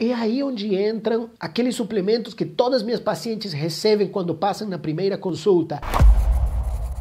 É aí onde entram aqueles suplementos que todas minhas pacientes recebem quando passam na primeira consulta.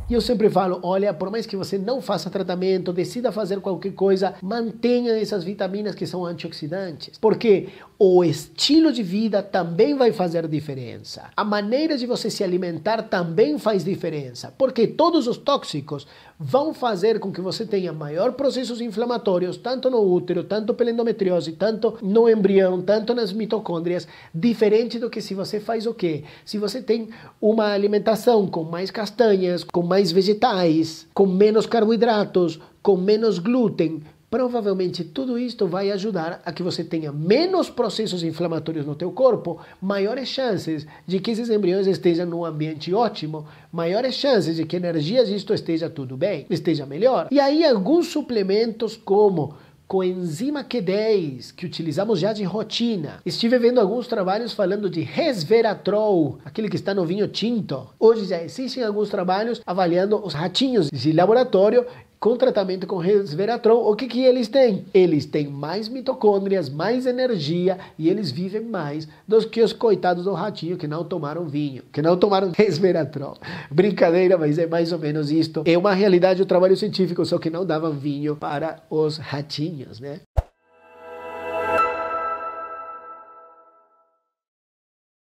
E eu sempre falo, olha, por mais que você não faça tratamento, decida fazer qualquer coisa, mantenha essas vitaminas que são antioxidantes, porque o estilo de vida também vai fazer diferença. A maneira de você se alimentar também faz diferença, porque todos os tóxicos vão fazer com que você tenha maior processos inflamatórios, tanto no útero, tanto pela endometriose, tanto no embrião, tanto nas mitocôndrias, diferente do que se você faz o quê? Se você tem uma alimentação com mais castanhas, com mais mais vegetais, com menos carboidratos, com menos glúten, provavelmente tudo isto vai ajudar a que você tenha menos processos inflamatórios no teu corpo, maiores chances de que esses embriões estejam num ambiente ótimo, maiores chances de que energias isto esteja tudo bem, esteja melhor. E aí alguns suplementos como coenzima Q10, que utilizamos já de rotina. Estive vendo alguns trabalhos falando de resveratrol, aquele que está no vinho tinto. Hoje já existem alguns trabalhos avaliando os ratinhos de laboratório com tratamento com resveratrol, o que, que eles têm? Eles têm mais mitocôndrias, mais energia e eles vivem mais do que os coitados do ratinho que não tomaram vinho, que não tomaram resveratrol. Brincadeira, mas é mais ou menos isto. É uma realidade o trabalho científico, só que não dava vinho para os ratinhos, né?